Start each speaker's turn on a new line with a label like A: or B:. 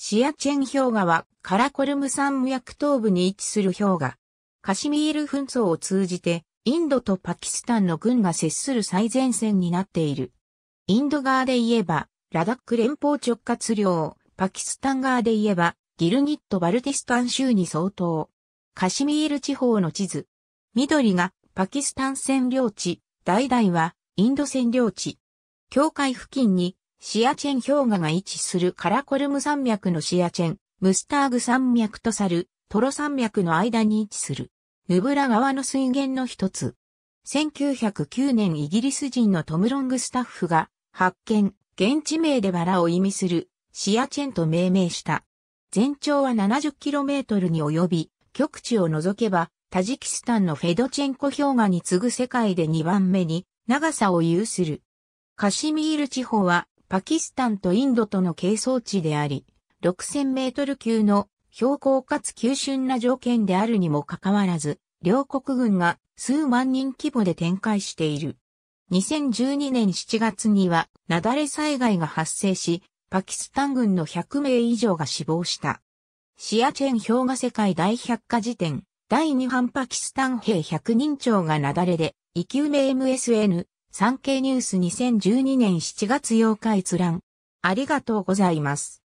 A: シアチェン氷河はカラコルム山脈東部に位置する氷河。カシミール紛争を通じてインドとパキスタンの軍が接する最前線になっている。インド側で言えばラダック連邦直轄領、パキスタン側で言えばギルニット・バルティスタン州に相当。カシミール地方の地図。緑がパキスタン占領地、代々はインド占領地。境界付近にシアチェン氷河が位置するカラコルム山脈のシアチェン、ムスターグ山脈とサル、トロ山脈の間に位置する、ヌブラ川の水源の一つ。1909年イギリス人のトムロングスタッフが発見、現地名でバラを意味するシアチェンと命名した。全長は 70km に及び、極地を除けば、タジキスタンのフェドチェンコ氷河に次ぐ世界で2番目に長さを有する。カシミール地方はパキスタンとインドとの係争地であり、6000メートル級の標高かつ急峻な条件であるにもかかわらず、両国軍が数万人規模で展開している。2012年7月には、雪崩災害が発生し、パキスタン軍の100名以上が死亡した。シアチェン氷河世界大百科事典、第2版パキスタン兵100人長が雪崩で、生き埋め MSN、産経ニュース2012年7月8日閲覧。ありがとうございます。